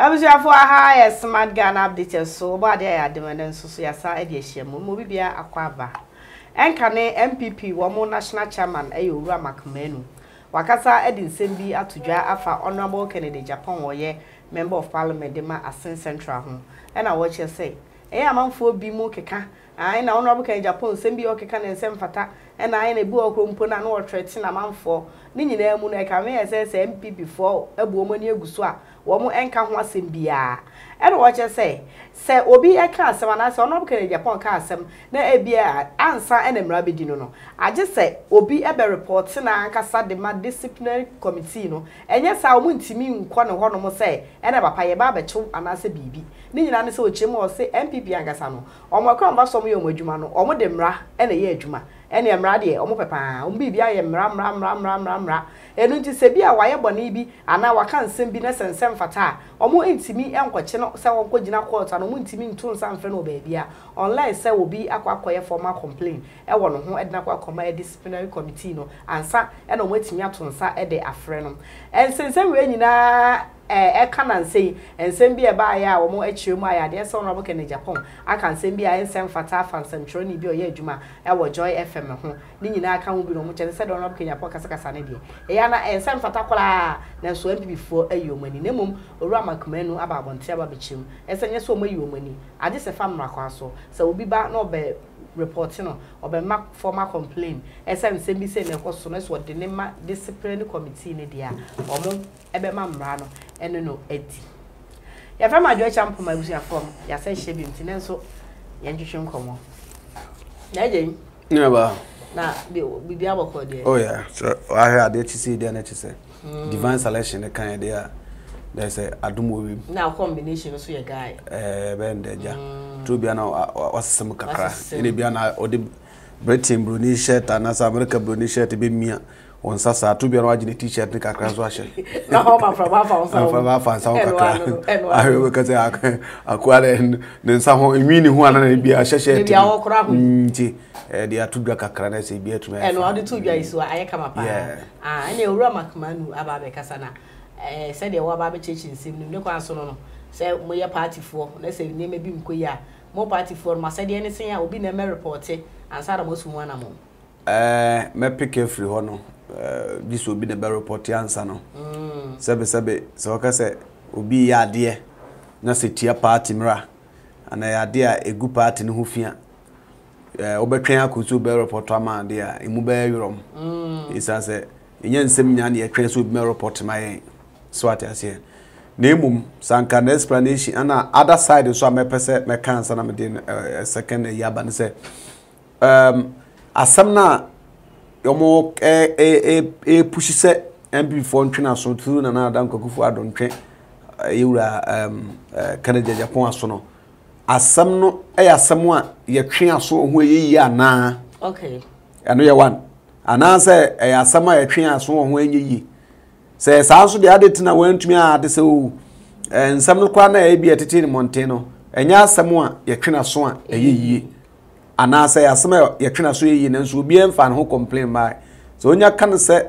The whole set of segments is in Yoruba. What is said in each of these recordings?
abusuafo aha yɛ smart ghana update so ɔbɔ adeɛ yɛ adema no nso so yɛsa de ahyia mu ma obibia akɔ aba ɛnka ne mpp wɔn national chairman ɛyɛ e owura makamanu wakasa e bi ato dwa afa honourable kennedy japan wɔyɛ member of parliament central e keka kennedy japan fata ɛna ayɛ oh, na ebi wɔ kurom po na no na ne nyinaa so a nka biara obi ɛka asɛm anaasɛ ɔno ɔbɛka japan ka asɛm na ebi a ansa ɛna mmara bɛdi no no obi na ma disciplinary committee no ɛnyɛ saa wɔn ntumi nkɔ ne oh, papa yɛ oh, a abɛkyew anaasɛ biribi ne nyinaa no sɛ ɔkyerɛ mu ɔsɛ npp ankasa no wɔn ɛne mmara deɛ ɔmo pɛ paa ɔmo biribi ayɛ mmara mmara mmara mmara mmara mmara ɛnu nti sɛ bi a wayɛ bɔne bi anaa waka nsɛm bi na sɛ fata a ɔmo ntumi nkɔkye no sɛ wɔnkɔ gyina kɔɔt ano ɔmo ntumi nto nsa mfɛ no wɔ baabi a ɔnlaen sɛ obi akɔ akɔyɛ formal complain ɛwɔ ne ho ɛde n'akɔ akɔma e disciplinary committee no ansa ɛna ɔmo atumi ato nsa ɛde afrɛ no nsensɛm wei nyinaa ɛka na nsɛ yi nsɛm bi a ɛbaayɛ a wɔn akyire mu ayɛ adeɛ sɛ wɔn abɔ kɛnɛ japan aka nsɛm bi a nsɛm fata afa nsɛmtwerɛni bi a ɔyɛ adwuma ɛwɔ joy fm ho ne nyinaa ka ho bi na wɔn kyɛn sɛ deɛ wɔn abɔ japan kasakasa ne deɛ ɛyɛ ana nsɛm fata koraa nanso npp foɔ ayi wɔn ani na mmom owura makoma no aba abɔnten aba abɛkyerɛ mu ɛsɛ nyɛ sɛ wɔn ayi wɔn ani ade sɛ fam mako aso sɛ obi ba na ɔbɛ report no ɔbɛ ma formal complain ɛsɛ nsɛm bi sɛ na ɛkɔ so na sɛ ɔde ne ma discipline committee ne deɛ a wɔn ɛbɛ ma mmara no ɛne no adi yɛfrɛ mu adwoɛ kyɛ mpoma abusuafoɔ m yɛasɛ hyɛ bi nti ne nso yɛntwetwe nkɔmmɔ na agya yi na bi bɔkɔ deɛ ɔyɛ oh sɛ wahwɛ adeɛ kyi sɛ deɛ no kyi sɛ Mm. divine selection ne kan a there is a adum wɔ wiem. na combination nso yɛ guy. ɛɛ eh, bɛn dɛ gya mm. turo bia na wasesɛm kakra ɛna bia na ɔde britain broni shirt and anaasɛ america broni shirt be mia wọn nsa saa to biara wagyina t-shirt ne kakra nso ahyɛ na hɔ ma mframa afa nsa ho mframa afa nsa ho kakra ahwɛ wo kɛsɛ akoa dɛ ne nsa ho nwi ne ho ana ne bi ahyehyɛ ti nti ɛde eh, ato dwa kakra na sɛ bi atumi ɛno ɔde to dwa isu a ayɛ kama paa ɛna ah, owura makamanu aba abɛkasa na eh, sɛdeɛ wɔaba abɛkyekye nsɛm no ne kwan so no no sɛ moyɛ partyfoɔ na sɛ nneɛma bi nkɔ yi a mo partyfoɔ no masɛdeɛ ne sɛn a obi na ɛmɛ repɔte ansa na mo asu eh, e ho anamɔ ɛɛ mɛpeke firi hɔ no gye obi na bɛrepɔte ansa no sɛbesɛbe obi ya adeɛ na tia paati mra, a ɛgu paati no ho fia wobɛtwɛn eh, akɔ sɛ wobɛrepɔto ama adeɛ a ɛmu bɛyɛ werɛm ɛsiane mm. sɛ ɛnyɛ nsɛm nyinaa ya yɛtwɛn sɛ m mɛrepɔte ma yɛn so na sanka na explanation ana other side so na eh, second wɔn ɛɛ eh, ɛɛ eh, ɛɛpusi eh, sɛ npp foɔ ntwe n'aso turu nana adan kakufo adontwe ewura ɛɛm um, ɛɛ kennedy japan aso no asɛm oh, no ɛyɛ asɛm a yɛtwe aso ho yɛ yie anaa ɛno yɛ one anaasɛ ɛyɛ asɛm a yɛtwe aso ho yɛ yie sɛ saa nso deɛ ade tena wɔntumi a ade sɛ o ɛɛ nsɛm no koraa na ɛyɛ bi ɛtete ne mmɔnten no ɛnyɛ asɛm a yɛtwe n'aso a ɛyɛ yie anaasɛ yɛasɛm a yɛtwena so yɛyi nanso obiara mfa ne ho complain mmaa so onya ka no sɛ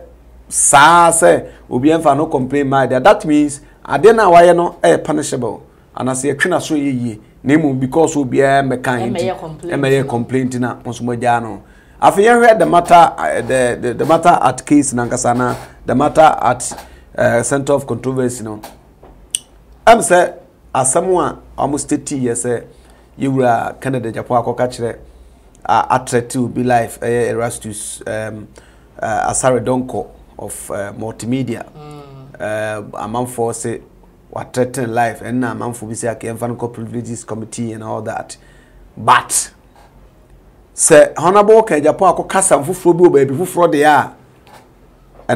saa sɛ obiara mfa ne ho complain mmaa deɛ that means adeɛ no a wayɛ no ɛyɛ punishable anaasɛ yɛtwena so yɛyie na mmom because obiara mmɛka nti ɛmɛyɛ complain ti na nsomagyaa no afei yɛhwɛ the matter eh, the the the matter at case nankasa na the matter at uh, center of controversy no ɛm sɛ asɛm a wɔn state yɛ sɛ yɛwura canada japan akɔka kyerɛ uh, atrɛte obi life ɛyɛ uh, eh, erastus um, uh, eh, asare donko of uh, multimedia mm. uh, amanfoɔ sɛ watrɛte life ɛnna amanfoɔ bi sɛ akɛ yɛmfa no kɔ privileges committee and all that but sɛ honorable wɔka Japan, akɔ kasa foforɔ bi wɔ baabi foforɔ deɛ a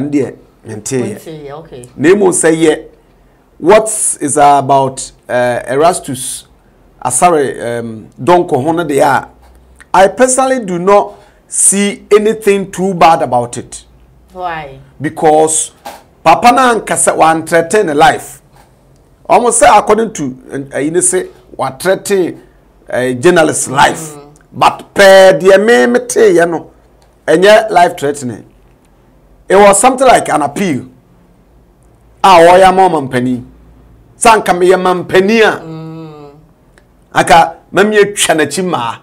ɛn deɛ menteeɛ na mmom sɛ yɛ what is about uh, erastus asare um, donko ho no deɛ a I personally do not see anything too bad about it. Why? Because Papa na nkasa wa threaten life. Almost say according to uh, eh, you say wa threaten uh, eh, journalist life. Mm. But per the me te you know, enye life threatening. It was something like an appeal. Ah, wo ya mama mpani. Sanka me ya mampani a. Mm. Aka mamie twa na chi maa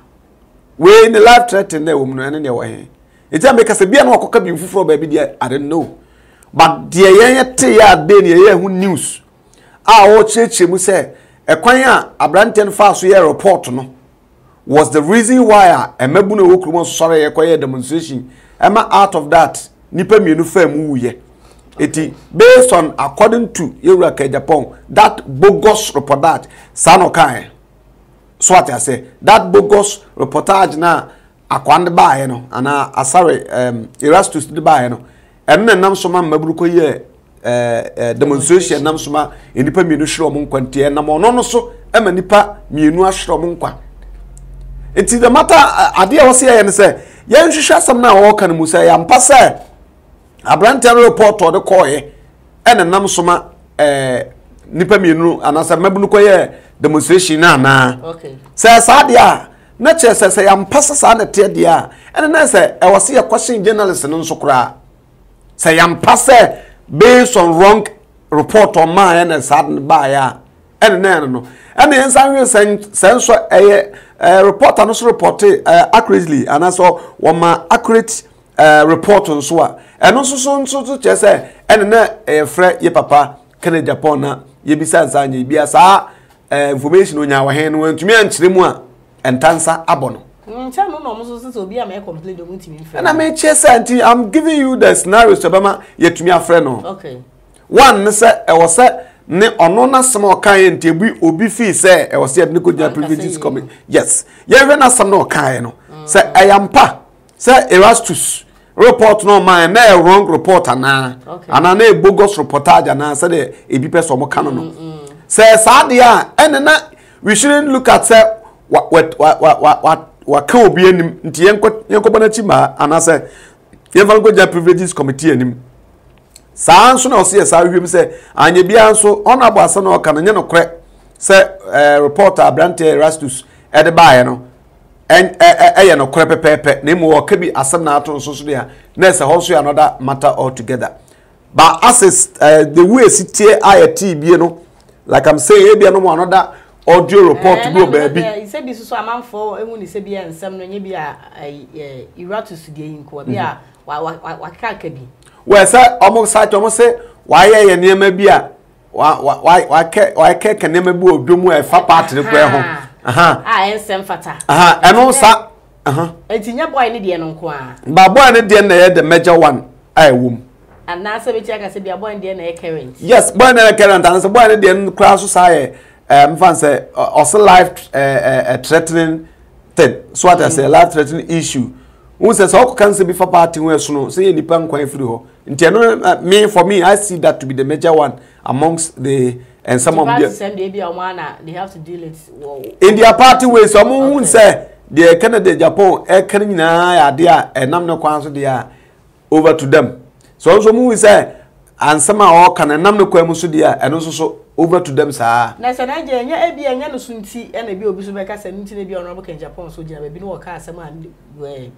wei ne life threatening na wɔm no ɛne neɛ wɔ he a mekasa bia na wɔkɔka bi foforɔ baabi deɛ i don't know but deɛ yɛn te yɛ ade ne yɛyɛ ho news a wɔkyerɛkyerɛ mu sɛ ɛkwan a aberanteɛ no faa yɛ report no was the reason why a mmabu na ɛwɔ kurom sɔre yɛ kɔyɛ demonstration ɛma out of that nipa mmienu faa mu wuyɛ eti based on according to yɛwura ka that bogus report that saa na ɔkaeɛ so ate ase that bogus reportage na akwande baayɛ no anaa asare ah, um, erastus de baayɛ no ɛno na nam soma mmaburu kɔ yɛ ɛɛ eh, ɛɛ eh, demonstration nam soma nnipa mmienu hwere ɔmo nkwanteɛ nam ɔno no so ɛma nnipa mmienu ahwere ɔmo nkwa nti the matter eh, adeɛ a wɔsi yɛ no sɛ yɛn hwehwɛ asɛm na wɔɔka no mu sɛ yampa sɛ aberanteɛ no report ɔde kɔɔɛ ɛna nam soma ɛɛ nipa mienu anasa mmabunu kɔyɛ demonstration na anaa sɛ saa deɛ a na kyerɛ sɛ sɛ yɛmpa sa saa na teɛ deɛ a ɛne na sɛ ɛwɔ se yɛ question journalist no nso koraa sɛ yɛmpa sɛ based on wrong report ɔmaa ɛna saa de baeɛ a ɛne na ɛne no ɛne yɛn nsa hwee sɛ nso ɛyɛ ɛɛ reporter no so report ɛɛ accurately anaasɛ wɔma accurate ɛɛ report nso a ɛno nso nso nso kyerɛ sɛ ɛne na ɛyɛ frɛ yɛ papa kenneth japan na yɛbisa nsa nyɛ bia saa eh, information onya wɔ hɛn no ntumi ankyerɛ mu a ntansa abɔ no mm, nkyɛn no na ɔmo nso sɛ obi a mɛ complain de ɔmo ntumi nfrɛ. ɛna mɛ kyerɛ sɛ nti i'm giving you the scenario sɛ bɛma yɛtumi afrɛ no. okay. one ne sɛ ɛwɔ sɛ ne ɔno n'asɛm a ɔka yɛ nti ebi obi fii sɛ ɛwɔ sɛ yɛde ne ko gyina privileges committee yes yɛhwɛ n'asɛm na ɔka yɛ no mm. sɛ ɛyampa sɛ erastus. report no ma na e wrong report ana okay. ana na e bogus reportage ana say the ebi person mo kan no mm, mm. say saa de a ene na we shouldn't look at say what what what what wa ka obi enim nti yenko yenko bana chi ma ana say ye van go ja privileges committee enim saa nso na o say saa hwem say anye bia nso ona gba asa na o kan nye no kre say eh, reporter abrante Erastus e de baaye no ɛyɛ e, e, e, nokorɛ pɛpɛɛpɛ na mmom ɔka bi asɛm na ato nso so deɛ na ɛsɛ hɔ so yɛ another matter altogether but asis the way si tie a yɛte bie no like i'm saying ebia no mu another audio report bi wɔ eh, baabi. sɛ bi soso amanfo ehu ni sɛ bi yɛ nsɛm no nye bi a iratus deɛ yi nko bi a wakaka bi. wɛ sɛ ɔmo saakye ɔmo sɛ wayɛ yɛ nneɛma bi a wa wa wa wa kɛ nneɛma bi wɔ dwom a ɛfa paati ne korɛ ho a ɛnsɛm ah, fata ɛno sa nti nyɛ boy ne deɛ no nko a ba boy ne deɛ na yɛ the major one a ɛwɔ e mu anaasɛ bɛkyia ka sɛ bia boy ne deɛ na yɛ current yes boy ne yɛ current anaasɛ boy ne deɛ no koraa so saa yɛ eh, mfa sɛ ɔsɛ life eh, eh, threatening thing so ata sɛ mm. life threatening issue wọn sɛ sɛ ɔkɔ cancer bi fa party e ho ɛso no sɛ yɛ nipa nkwan firi hɔ nti ɛno me for me i see that to be the major one amongst the and some of them uh, in their party way some mo hun say the Canada Japan e kan nyinaa ya a enam no kwan so de over to them so so mo hun say ansam a o kan enam no kwan mu so de eno so so over to them saa na sɛ na gye nyɛ ebi nyɛ no so nti ɛna bi obi so bɛka sɛ nti na bi ɔno bɛka Japan so gyina baabi na wɔka asɛm a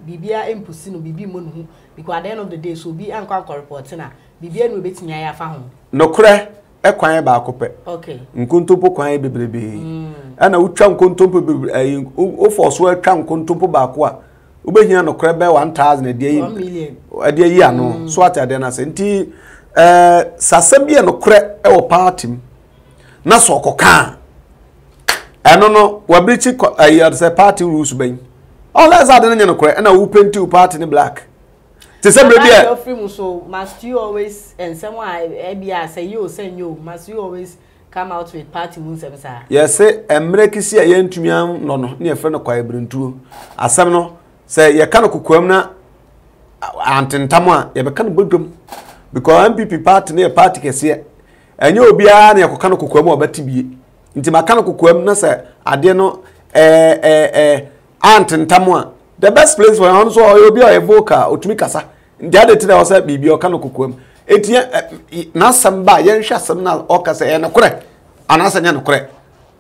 bibia empusi no bibi mo no ho because at the end of the day so bi ankɔ ankɔ report na bibia no obetumi ayɛ afa ho nokorɛ ɛkwan baako pɛ nkontompo kwan bebrebee mm. ɛna wotwa nkontompo bebree ayi wofɔ so atwa nkontompo baako a wobɛhia nokorɛ bɛ one thousand ɛdeɛ yi ɛdeɛ yi ano mm. so ate adeɛ no ase nti ɛɛ sasɛm bi yɛ nokorɛ ɛwɔ paati mu na sɛ ɔkɔka a ɛno no wabirikyi kɔ ɛyɛ sɛ paati rules bɛyi ɔlɛsɛ ade no nyɛ nokorɛ ɛna wopenti wo paati ne black. te sɛ bere bi ɛ. your film so must you always nsɛm a ɛbi a sɛ yi o sɛ must you always come out with party mu nsɛm saa. yɛsɛ mmerɛ kisi a yɛntumi anɔ no ne yɛfrɛ no kwae berentuo asɛm no sɛ yɛka no kokoam na antentam a yɛbɛka no bɔdwam because npp party no yɛ party kɛseɛ ɛnyɛ obiara na yɛkɔka no kokoam a ɔbɛte bie nti maka no kokoam na sɛ adeɛ no ɛɛ ɛɛ ɛɛ antentam a the best place for yɛn nso ɔyɛ obi a ɔyɛ vocal otumi kasa nti ade tena wɔ sɛ biribi ɔka no kokoam eti n'asɛm ba yɛnhwɛ asɛm na ɔka sɛ ɛyɛ nokorɛ anaasɛ nyɛ nokorɛ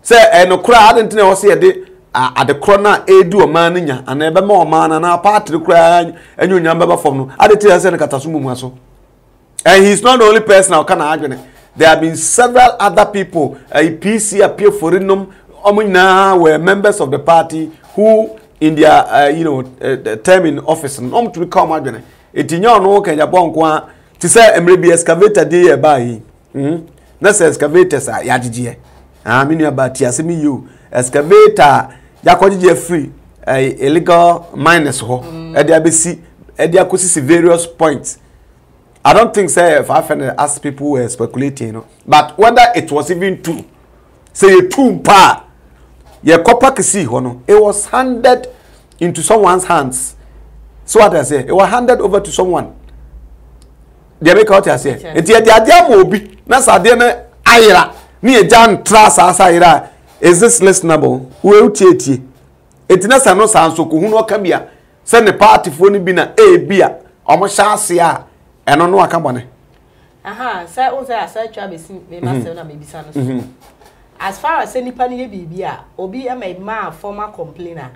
sɛ ɛyɛ nokorɛ ade tena wɔ sɛ yɛde adekorɔ no a ɛdi ɔman no nya anaa ɛbɛma ɔman no anaa paatiri koraa ɛnyɛ onyam bɛba fam no ade tena sɛ ne kata so mumua so and he is not the only person a ɔka na adwene there have been several other people a pc apiefori nom ɔmo nyinaa were members of the party who in their uh, you know, uh, term in office no ɔmo tumi ka ɔmo adwene eti nya ɔno kanyabɔ nko a te sɛ mmerɛ bi excavator de yɛ baa yi hmm? na sɛ excavators sa yɛagyegyeɛ ah me nua ba ti asɛm yi o excavator a yɛakɔgyegye afiri illegal miners hɔ ɛde hmm. abɛsi ɛde akɔsisi various points I don't think say if I offended uh, as people were speculating, you But whether it was even true, say a two pa, your copper kisi hono, it was handed into someone's hands so what I say it was handed over to someone deɛ bɛka ɔte aseɛ nti yɛde adeɛ ama obi na sɛ adeɛ no ayera ne yɛgya ntra saa sa ayera is this listenable woawutietie e nti na sɛ no saa nso kohu no ɔka bi a sɛ ne paatefoɔ no bi na ɛɛbi e, a ɔmohyɛ aseɛ a ɛno no aka bɔne sɛ wo sɛ asɛ twa bɛsi memasɛm mhm. na mebisa no so mhm. as far as sɛ nnipa no yɛ biribi a obi e ma ma former complainer,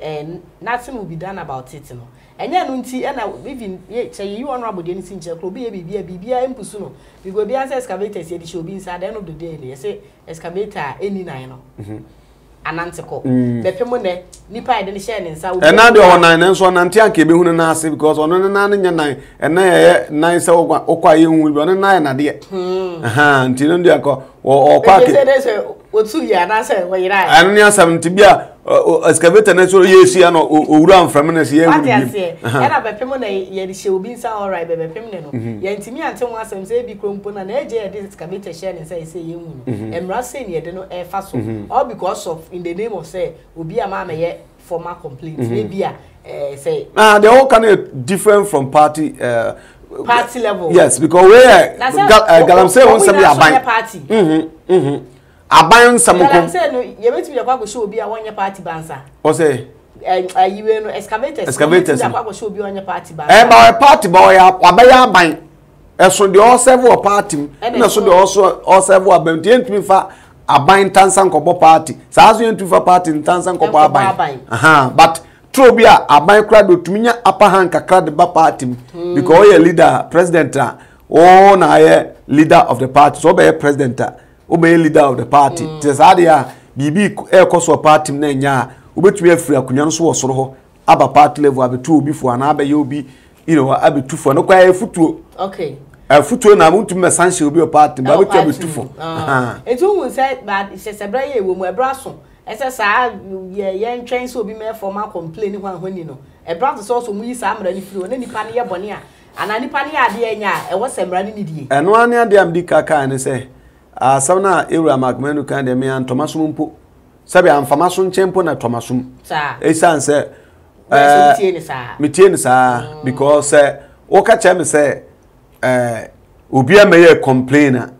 a eh, nothing will be done about it no ɛnyɛ no nti ɛna even kyɛ yiyi wɔn abɔ deɛ no si nkyɛn kuro bi yɛ biribi a biribi a mpusu no because obi asɛ excavator si yɛ de hyɛ obi nsa adan no do deɛ no yɛsɛ excavator a ɛni nan no mhm. anante kɔ mm. bɛpɛ mu nɛ nipa yɛ de ne hyɛ ne nsa. ɛna deɛ ɔwɔ nan ne nso ɔnante anka ebi hu ne nan ase because ɔno ne nan ne nyɛ nan ɛna yɛ nan sɛ ɔkɔ a yɛ hu bi ɔno nan yɛ nadeɛ hmm. nti ne deɛ kɔ wɔ ɔpaaki ɛno ne asɛm nti bi a uh, uh, excavator uh, uh-huh. no so yɛ esia no owura mframa no sɛ yɛhu no bi ɛna bɛpem na yɛde hyɛ obi nsa ɔra bɛbɛpem ne no yɛntumi ante ho asɛm sɛ ebi kuro mpo na na ɛgye yɛde excavator hyɛ ne nsa ɛsɛ yɛhu no mmara sɛ ne yɛde no ɛfa so all because of in the name of sɛ obi a maa mɛyɛ formal complaint ebi a sɛ. na deɛ ɔka kind of different from party. Uh, party level. yes because where uh, galamsey wọn sẹbi aban aban nsẹmukọ. galamsey no yẹbẹtumi yẹ kó akọsẹ obi a wọn yẹ party bansa. ọsẹ. ayiwe eh, eh, no excavators. excavators yẹbẹtumi yẹ kó akọsẹ obi a wọn yẹ party bansa. ẹ bá ọ party bá ọ yà abẹ́yẹ aban ẹ̀sùn deɛ ɔsɛfo wɔ paati mu ɛna ɛsùn deɛ ɔsɛfo wɔ abɛn tie ntumi fa aban ntansa nkɔbɔ paati saa so yɛ ntumi fa paati ntansa nkɔbɔ aban but turo bi hmm. a aban kora de otumi nya apa han kakra de ba party mu mm. because ɔyɛ leader president a ah. ɔɔ oh, na ayɛ leader of the party so ɔbɛyɛ president a ah. ɔbɛyɛ leader of the party mm. te saa de a ah, biribi ɛɛkɔ eh, so party mu na nya a ɔbɛtumi afiri akonnwa no so wɔ soro hɔ aba party level abɛtu obi fo anaa abɛyɛ obi you know abɛtu fo no kora yɛ eh, futuo. okay eh, futuo na mo ntumi san hyɛ obi wɔ party mu abɛtu abɛtu fo. etu hu sɛ ba sɛsɛ bɛrɛ yɛ ewu mu ɛbɛrɛ aso ɛsɛ saa yɛ yɛntwɛn sɛ obi mɛfɔ ma complain ho ahoni no ɛbra to sɛ ɔsɔ mu yi saa mmara no firi hɔ na nipa no yɛ bɔne a anaa nipa no yɛ adeɛ nya a ɛwɔ sɛ mmara no ne die ɛno ane adeɛ a mede kakaa ne sɛ asɛm no a ɛwura makomanu ka deɛ mea ntɔma som mpo sɛbi amfama so nkyɛn mpo na tɔma som ɛsiane sɛ eh, metie ne saa mm. because sɛ eh, woka kyerɛ me sɛ eh, obiaa mɛyɛ complain a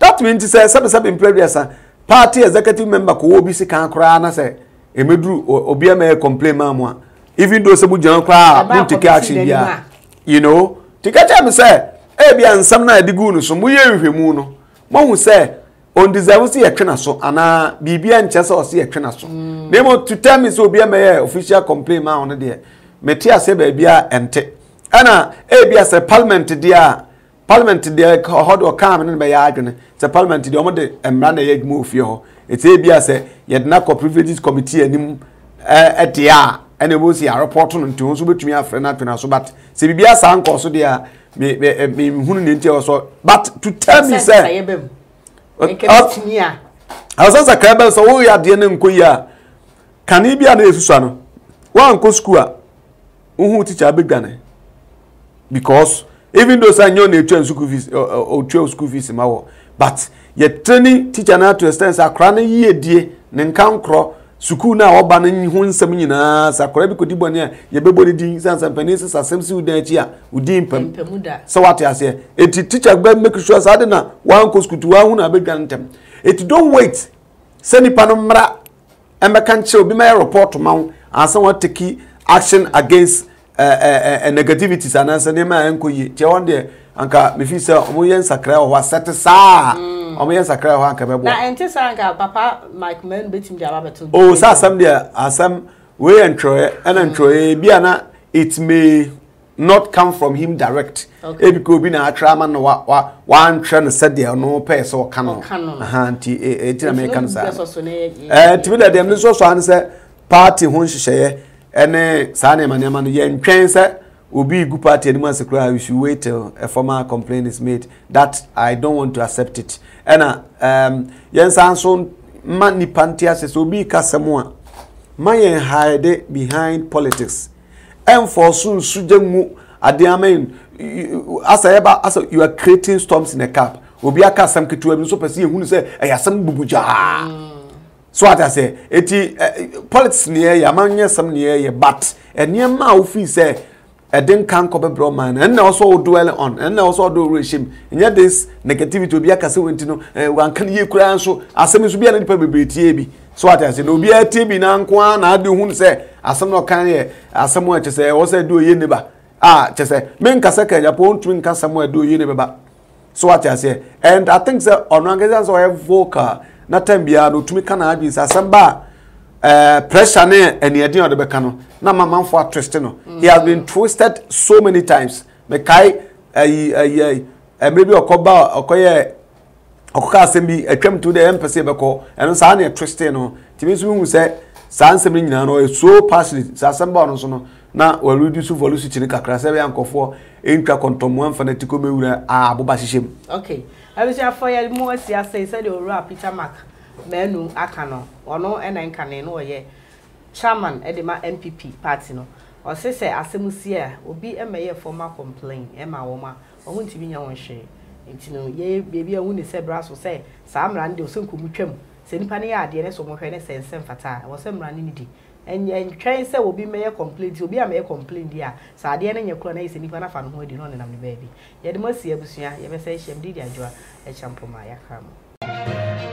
that mean ti sɛ sɛbesɛbe mprɛ duasa party executive member kò wɔ bi si kan koraa na sɛ emeduru obiara ma yɛ complain maa mu a even though sɛ mo gyina koraa mo ti kɛ action bi you know ti kɛ kyɛn mi sɛ ebi a nsɛm na yɛde gu no so mo yɛ nhwɛmu no mo hu sɛ ondeserve si yɛtwe na so anaa biribi a nkyɛn sɛ ɔsi yɛtwe na so na mo to tell me sɛ obiara ma yɛ official complain maa ɔno deɛ mɛ ti ase baabi a ɛnte ɛna ebi a parliament deɛ a parliament deɛ hɔ deɛ ɔkaa me no na bɛyɛ adwene sɛ parliament deɛ ɔmode mmara na ɛyɛ adwuma ofie hɔ ɛti ebi a sɛ yɛdena kɔ privileges committee anim ɛte a ɛna ebi si arepɔto no nti wɔn nso bɛtumi afrɛ no atwene aso but sɛ biribi asa nkɔ so deɛ a me me me hunu ne nti ɛwɔ so but to tell me sɛ awosan sakra bɛn sɛ wɔyɛ adeɛ ne nkɔ yi a kane bi a na esusua no wɔn ankɔ sukuu a wohu tikya abɛdwane because even though sa nyɛ ɔna etua school fees ɔtua school fees ma wɔ but yɛ training teacher na to extend sa akora ne yie die ne nka nkorɔ sukuu na ɔba ne ho nsɛm nyinaa sa akora bi kodi bɔne a yɛbɛbɔ ne din sansa mpanin sisa asɛm si wodan akyi a wodi mpam sɛ wate aseɛ eti teacher bɛ make sure saa de na wankɔ sukuu tu wahu na abɛdwa ntɛm eti don wait sɛ nipa no mmra ɛmɛka nkyerɛ obi ma yɛ report ma ho ansa wɔn take action against. Eh, eh, eh, negativities anaasɛ nneɛma a ɛnkɔ yie kyɛ wɔn deɛ anka mefi sɛ ɔmo yɛ nsakra wɔ hɔ asɛte saa mm. ɔmo yɛ nsakra wɔ hɔ anka bɛbɔ. na ɛnte saa nka papa mike mɛn betumi de aba o sɛ asɛm deɛ asɛm wei yɛ ntwerɛɛ ɛna mm. ntwerɛɛ bi ana it may not come from him direct. Okay. Ebi ko bi na atwa ama no wa wa wa antwa no sɛdeɛ no pɛ sɛ ɔka no. Aha nti e, e ti na meka no saa. Eh ti bi da dem no an sɛ party ho nhyehyɛe ɛne saa nneɛma nneɛma no yɛntwɛn sɛ obi gu party anim ase koraa we should wait till a formal complaint is made that i don't want to accept it ɛna um, yɛn san so mma nipa nte ase sɛ obi ka sɛm a ma yɛn hide behind politics ɛnfɔ so nsu gye adeɛ ama yin yɛba asɛ you are creating storms in a cap obi aka asɛm ketewa bi nso pɛ sɛ yɛhunu sɛ ɛyɛ asɛm bubu gyaa. Mm so ata sɛ eti eh, politics ni yɛ yama nyɛ sɛm ni yɛ but eh, nneɛma a wofi sɛ eh, ɛde nka nkɔ bɛbrɛ ɔman na ɛnna ɔsɔ o dwell on ɛnna ɔsɔ ɔdo relationship nyɛ this negativity obi akasɛ wɔn ti no ɛɛ wanka ne yie koraa nso asɛm nso bi a ne nipa bebree tie bi so ata sɛ na obiara tie bi na nko ara na adi hu sɛ asɛm na ɔkan yɛ asɛm a kyɛ sɛ ɛwɔ sɛ ɛdi oyie ne a kyɛ me nkasa kɛ japo ntumi nkasa mu ɛdi oyie neba. ba so ata sɛ and i think sɛ ɔno ankasa sɛ ɔyɛ vocal na time biara na otumi ka n'adwene sɛ asɛm ba a ɛɛ eh, pressure ne ɛniɛden a ɔde bɛka no na mamanfo atwiste no he has been twisted so many times mekae ɛyi ɛyi ɛmɛ bi ɔkɔba ɔkɔyɛ ɔkɔka asɛm bi atwam to deɛ ɛmpɛ sɛ ɛbɛkɔ ɛno saa ne ɛtwiste no tìmi nso ihu sɛ saa nsɛm no nyinaa no ɔyɛ so passionate saa asɛm ba ɔno nso no na wɔredu so vɔlu so kyini kakra sɛ ɛbɛyɛ nkɔfoɔ ɛntwa kɔntɔmmoa mfa na ti kɔ bɛwura aboba hyehyɛ mu. okay abusuafo yɛ mu asi asɛe sɛdeɛ owura peter mark mɛnu aka no ɔno ɛna nkane no ɔyɛ chairman ɛde ma npp party no ɔsi sɛ asɛm si a e, obi ɛma yɛ formal complain ɛma wɔn a wɔn ntumi nya wɔn hwee nti no yɛ beebi a wɔn ne sɛ bra so sɛ saa mmara no deɛ ɔsɛ nkɔmu twam sɛ nipa no yɛ adeɛ ne so wɔn hwɛ ne sɛ nsɛm fata a wɔsɛ mmara ne di ntwɛn sɛ obi mɛyɛ complaint obi a mɛyɛ complaint di a saa adeɛ no nyɛ kura na yɛ sɛ nipa nafa no ho adi na ɔnenam ne baabi yɛde mo asi abusua yɛbɛsɛ hyɛm didi adwoa ɛkyɛ mpoma yɛaka mo